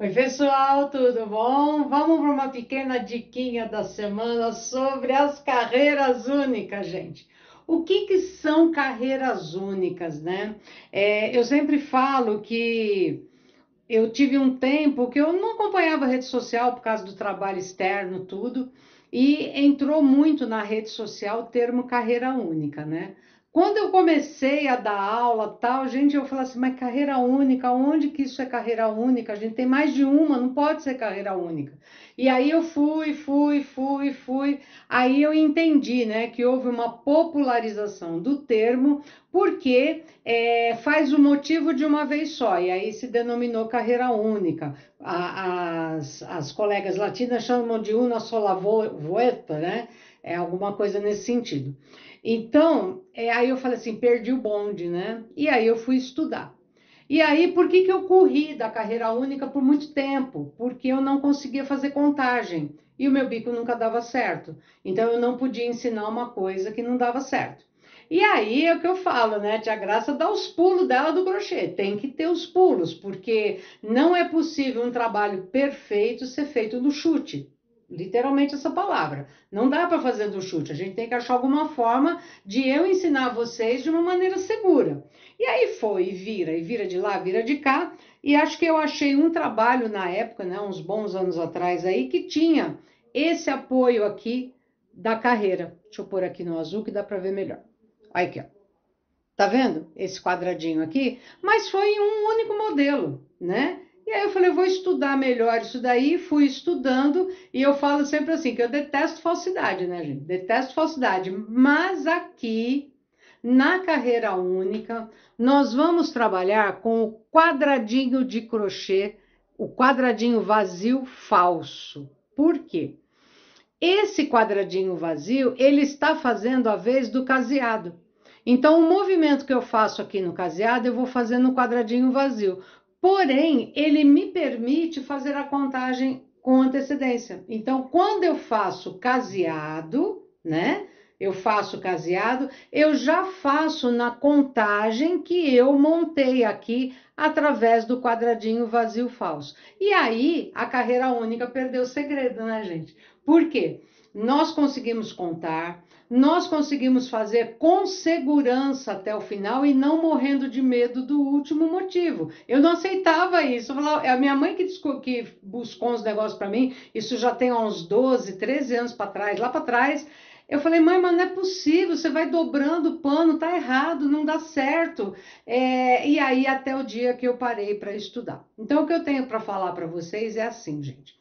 Oi, pessoal, tudo bom? Vamos para uma pequena diquinha da semana sobre as carreiras únicas, gente. O que, que são carreiras únicas, né? É, eu sempre falo que eu tive um tempo que eu não acompanhava rede social por causa do trabalho externo, tudo, e entrou muito na rede social o termo carreira única, né? Quando eu comecei a dar aula, tal, gente, eu falava assim, mas carreira única, onde que isso é carreira única? A gente tem mais de uma, não pode ser carreira única. E aí eu fui, fui, fui, fui. Aí eu entendi, né, que houve uma popularização do termo, porque é, faz o motivo de uma vez só, e aí se denominou carreira única. A, as, as colegas latinas chamam de una sola vo, vuelta, né? é alguma coisa nesse sentido. Então, é, aí eu falei assim, perdi o bonde, né? E aí eu fui estudar. E aí, por que, que eu corri da carreira única por muito tempo? Porque eu não conseguia fazer contagem e o meu bico nunca dava certo. Então, eu não podia ensinar uma coisa que não dava certo. E aí é o que eu falo, né? Tia Graça dá os pulos dela do crochê. Tem que ter os pulos, porque não é possível um trabalho perfeito ser feito no chute literalmente essa palavra. Não dá para fazer do chute, a gente tem que achar alguma forma de eu ensinar vocês de uma maneira segura. E aí foi, e vira, e vira de lá, vira de cá, e acho que eu achei um trabalho na época, né, uns bons anos atrás aí, que tinha esse apoio aqui da carreira. Deixa eu pôr aqui no azul que dá para ver melhor. Aqui, ó. Tá vendo? Esse quadradinho aqui, mas foi um único modelo, né? E aí eu falei, vou estudar melhor isso daí, fui estudando, e eu falo sempre assim, que eu detesto falsidade, né, gente? Detesto falsidade. Mas aqui, na carreira única, nós vamos trabalhar com o quadradinho de crochê, o quadradinho vazio falso. Por quê? Esse quadradinho vazio, ele está fazendo a vez do caseado. Então, o movimento que eu faço aqui no caseado, eu vou fazer no quadradinho vazio. Porém, ele me permite fazer a contagem com antecedência. Então, quando eu faço caseado, né? Eu faço caseado, eu já faço na contagem que eu montei aqui através do quadradinho vazio falso. E aí a carreira única perdeu o segredo, né, gente? Por quê? Nós conseguimos contar, nós conseguimos fazer com segurança até o final e não morrendo de medo do último motivo. Eu não aceitava isso. Falava, é a minha mãe que, que buscou uns negócios para mim, isso já tem uns 12, 13 anos para trás, lá para trás. Eu falei, mãe, mas não é possível, você vai dobrando o pano, tá errado, não dá certo. É, e aí, até o dia que eu parei para estudar. Então, o que eu tenho para falar para vocês é assim, gente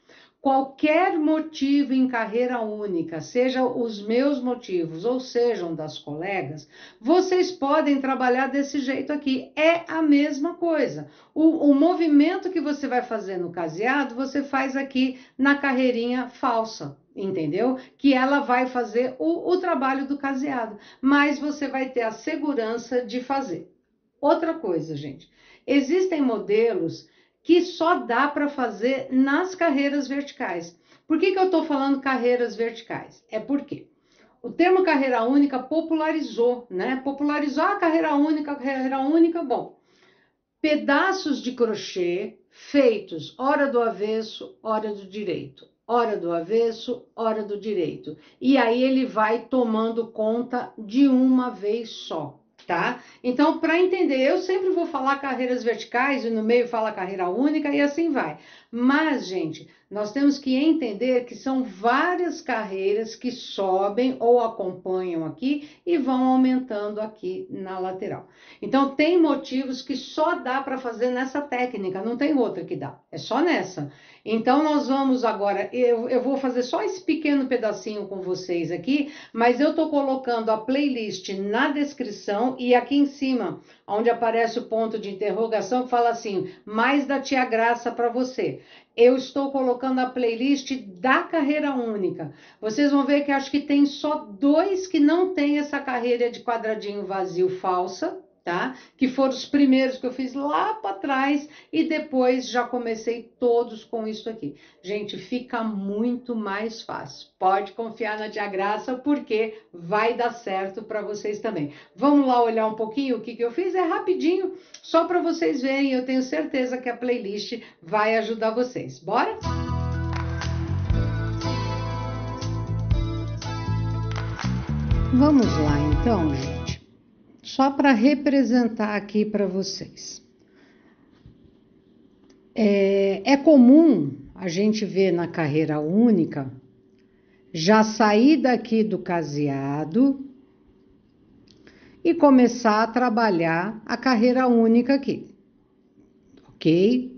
qualquer motivo em carreira única, seja os meus motivos ou sejam das colegas, vocês podem trabalhar desse jeito aqui. É a mesma coisa. O, o movimento que você vai fazer no caseado, você faz aqui na carreirinha falsa, entendeu? Que ela vai fazer o, o, trabalho do caseado, mas você vai ter a segurança de fazer. Outra coisa, gente, existem modelos que só dá para fazer nas carreiras verticais. Por que, que eu estou falando carreiras verticais? É porque o termo carreira única popularizou, né? Popularizou a carreira única, carreira única, bom. Pedaços de crochê feitos hora do avesso, hora do direito, hora do avesso, hora do direito. E aí ele vai tomando conta de uma vez só tá? Então, para entender, eu sempre vou falar carreiras verticais e no meio fala carreira única e assim vai. Mas, gente, nós temos que entender que são várias carreiras que sobem ou acompanham aqui e vão aumentando aqui na lateral. Então, tem motivos que só dá para fazer nessa técnica, não tem outra que dá, é só nessa. Então, nós vamos agora, eu, eu vou fazer só esse pequeno pedacinho com vocês aqui, mas eu estou colocando a playlist na descrição e aqui em cima, onde aparece o ponto de interrogação, fala assim: mais da Tia Graça para você eu estou colocando a playlist da carreira única. Vocês vão ver que acho que tem só dois que não tem essa carreira de quadradinho vazio falsa, tá? Que foram os primeiros que eu fiz lá para trás e depois já comecei todos com isso aqui. Gente, fica muito mais fácil. Pode confiar na Tia Graça porque vai dar certo para vocês também. Vamos lá olhar um pouquinho o que, que eu fiz? É rapidinho, só para vocês verem. Eu tenho certeza que a playlist vai ajudar vocês. Bora? Vamos lá então, gente só para representar aqui para vocês. É, é comum a gente ver na carreira única já sair daqui do caseado e começar a trabalhar a carreira única aqui, ok?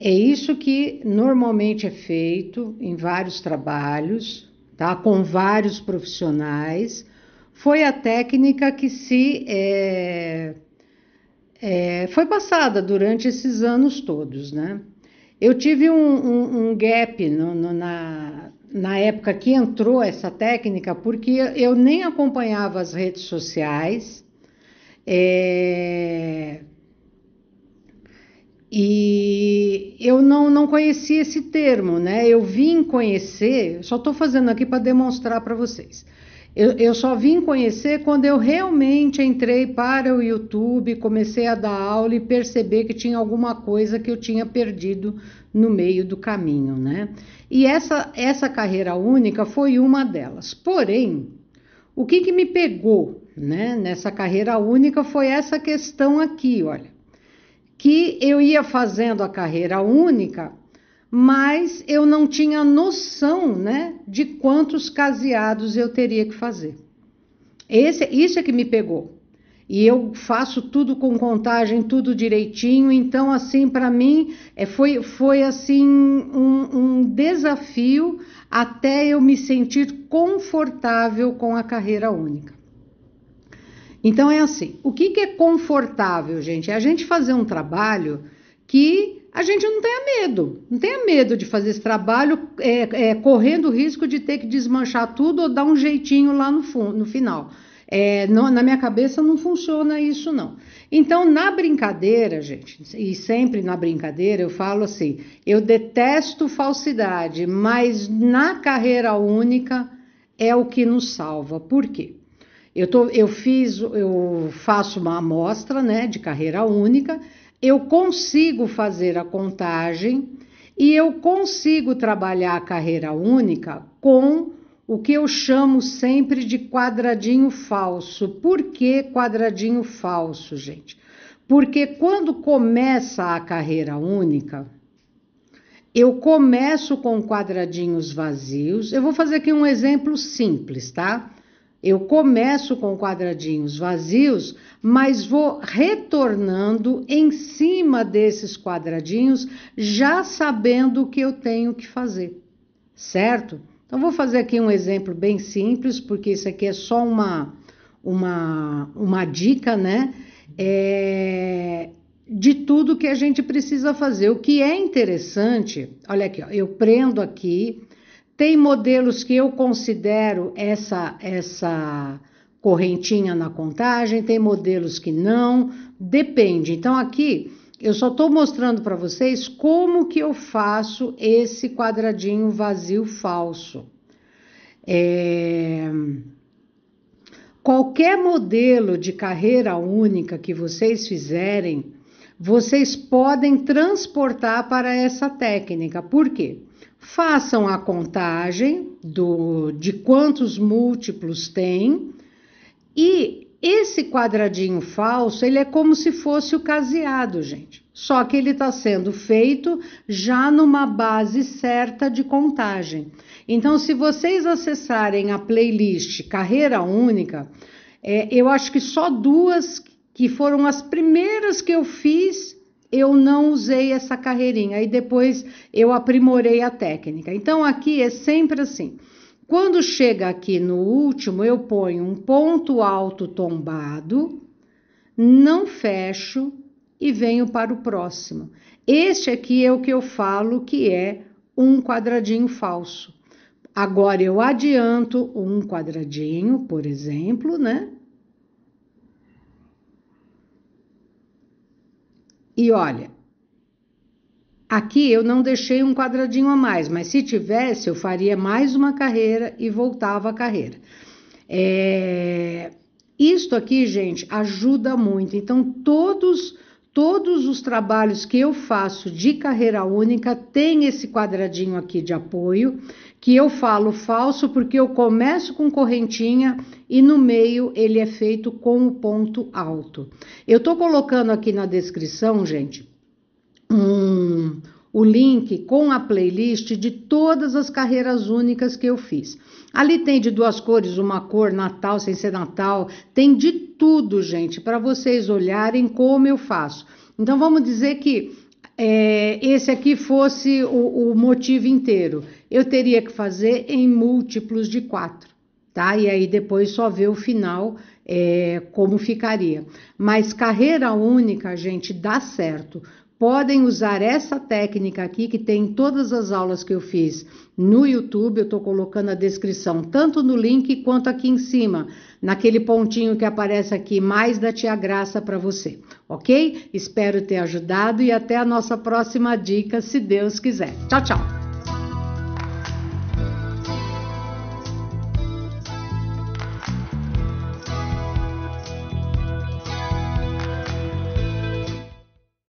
É isso que normalmente é feito em vários trabalhos, tá? Com vários profissionais foi a técnica que se é, é, foi passada durante esses anos todos, né? Eu tive um, um, um gap no, no, na, na época que entrou essa técnica, porque eu nem acompanhava as redes sociais. É, e eu não, não conhecia esse termo, né? Eu vim conhecer, só estou fazendo aqui para demonstrar para vocês. Eu, eu, só vim conhecer quando eu realmente entrei para o YouTube, comecei a dar aula e perceber que tinha alguma coisa que eu tinha perdido no meio do caminho, né? E essa, essa carreira única foi uma delas. Porém, o que, que me pegou né, nessa carreira única foi essa questão aqui, olha. Que eu ia fazendo a carreira única mas eu não tinha noção, né, de quantos caseados eu teria que fazer. Esse, isso é que me pegou. E eu faço tudo com contagem, tudo direitinho. Então, assim, para mim é, foi, foi assim um, um desafio até eu me sentir confortável com a carreira única. Então é assim, o que, que é confortável, gente? É a gente fazer um trabalho que a gente não tenha medo, não tenha medo de fazer esse trabalho é, é, correndo o risco de ter que desmanchar tudo ou dar um jeitinho lá no, no final. É, não, na minha cabeça não funciona isso, não. Então, na brincadeira, gente, e sempre na brincadeira, eu falo assim: eu detesto falsidade, mas na carreira única é o que nos salva. Por quê? Eu, tô, eu fiz, eu faço uma amostra né, de carreira única eu consigo fazer a contagem e eu consigo trabalhar a carreira única com o que eu chamo sempre de quadradinho falso. Por que quadradinho falso, gente? Porque quando começa a carreira única, eu começo com quadradinhos vazios. Eu vou fazer aqui um exemplo simples, tá? Eu começo com quadradinhos vazios, mas vou retornando em cima desses quadradinhos, já sabendo o que eu tenho que fazer, certo? Então, vou fazer aqui um exemplo bem simples, porque isso aqui é só uma, uma, uma dica, né? É, de tudo que a gente precisa fazer. O que é interessante, olha aqui, ó, eu prendo aqui tem modelos que eu considero essa essa correntinha na contagem, tem modelos que não, depende. Então aqui eu só estou mostrando para vocês como que eu faço esse quadradinho vazio falso. É... Qualquer modelo de carreira única que vocês fizerem, vocês podem transportar para essa técnica. Por quê? Façam a contagem do, de quantos múltiplos tem e esse quadradinho falso, ele é como se fosse o caseado, gente. Só que ele está sendo feito já numa base certa de contagem. Então, se vocês acessarem a playlist Carreira Única, é, eu acho que só duas que foram as primeiras que eu fiz, eu não usei essa carreirinha. Aí depois eu aprimorei a técnica. Então aqui é sempre assim. Quando chega aqui no último, eu ponho um ponto alto tombado, não fecho e venho para o próximo. Este aqui é o que eu falo que é um quadradinho falso. Agora eu adianto um quadradinho, por exemplo, né? E olha, aqui eu não deixei um quadradinho a mais, mas se tivesse, eu faria mais uma carreira e voltava a carreira. É... Isto aqui, gente, ajuda muito. Então, todos todos os trabalhos que eu faço de carreira única têm esse quadradinho aqui de apoio, que eu falo falso porque eu começo com correntinha e no meio ele é feito com o ponto alto. Eu tô colocando aqui na descrição, gente, um, o link com a playlist de todas as carreiras únicas que eu fiz. Ali tem de duas cores, uma cor Natal sem ser Natal, tem de tudo, gente, para vocês olharem como eu faço. Então vamos dizer que é, esse aqui fosse o, o motivo inteiro. Eu teria que fazer em múltiplos de quatro tá? E aí depois só ver o final é, como ficaria. Mas carreira única, gente, dá certo podem usar essa técnica aqui que tem em todas as aulas que eu fiz no YouTube. Eu estou colocando a descrição tanto no link quanto aqui em cima, naquele pontinho que aparece aqui, mais da Tia Graça para você, ok? Espero ter ajudado e até a nossa próxima dica, se Deus quiser. Tchau, tchau!